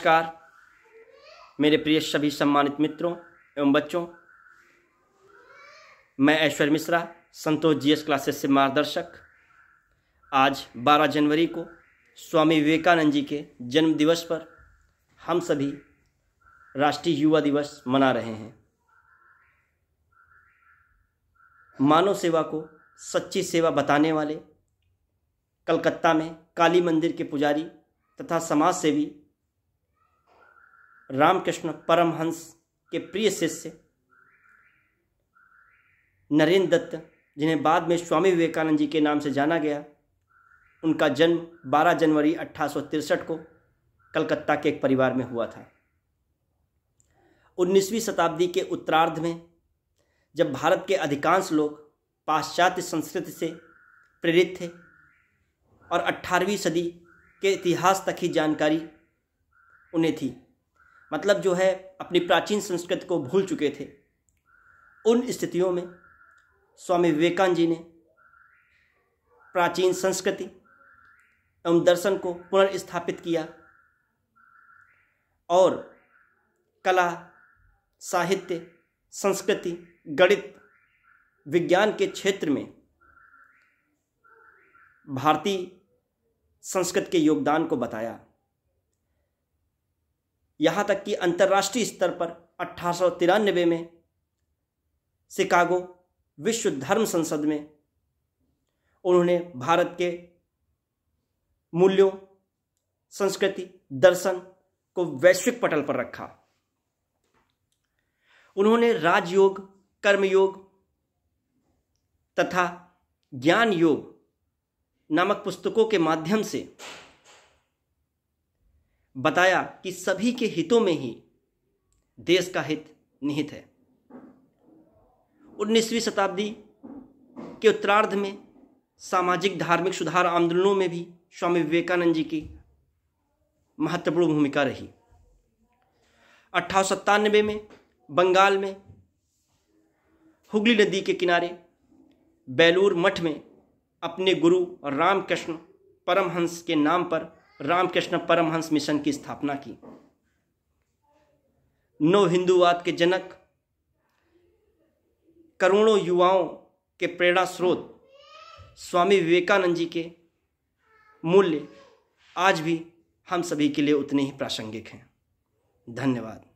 नमस्कार मेरे प्रिय सभी सम्मानित मित्रों एवं बच्चों मैं ऐश्वर्य मिश्रा संतोष जीएस क्लासेस से मार्गदर्शक आज 12 जनवरी को स्वामी विवेकानंद जी के जन्म दिवस पर हम सभी राष्ट्रीय युवा दिवस मना रहे हैं मानव सेवा को सच्ची सेवा बताने वाले कलकत्ता में काली मंदिर के पुजारी तथा समाज सेवी रामकृष्ण परमहंस के प्रिय शिष्य नरेंद्र दत्त जिन्हें बाद में स्वामी विवेकानंद जी के नाम से जाना गया उनका जन्म 12 जनवरी अट्ठारह को कलकत्ता के एक परिवार में हुआ था 19वीं शताब्दी के उत्तरार्ध में जब भारत के अधिकांश लोग पाश्चात्य संस्कृति से प्रेरित थे और 18वीं सदी के इतिहास तक ही जानकारी उन्हें थी मतलब जो है अपनी प्राचीन संस्कृति को भूल चुके थे उन स्थितियों में स्वामी विवेकानंद जी ने प्राचीन संस्कृति एवं दर्शन को पुनर्स्थापित किया और कला साहित्य संस्कृति गणित विज्ञान के क्षेत्र में भारतीय संस्कृत के योगदान को बताया यहाँ तक कि अंतर्राष्ट्रीय स्तर पर अट्ठारह में शिकागो विश्व धर्म संसद में उन्होंने भारत के मूल्यों संस्कृति दर्शन को वैश्विक पटल पर रखा उन्होंने राजयोग कर्मयोग तथा ज्ञान योग नामक पुस्तकों के माध्यम से बताया कि सभी के हितों में ही देश का हित निहित है 19वीं शताब्दी के उत्तरार्ध में सामाजिक धार्मिक सुधार आंदोलनों में भी स्वामी विवेकानंद जी की महत्वपूर्ण भूमिका रही अट्ठारह में बंगाल में हुगली नदी के किनारे बेलूर मठ में अपने गुरु रामकृष्ण परमहंस के नाम पर रामकृष्ण परमहंस मिशन की स्थापना की नव हिंदुवाद के जनक करोड़ों युवाओं के प्रेरणा स्रोत स्वामी विवेकानंद जी के मूल्य आज भी हम सभी के लिए उतने ही प्रासंगिक हैं धन्यवाद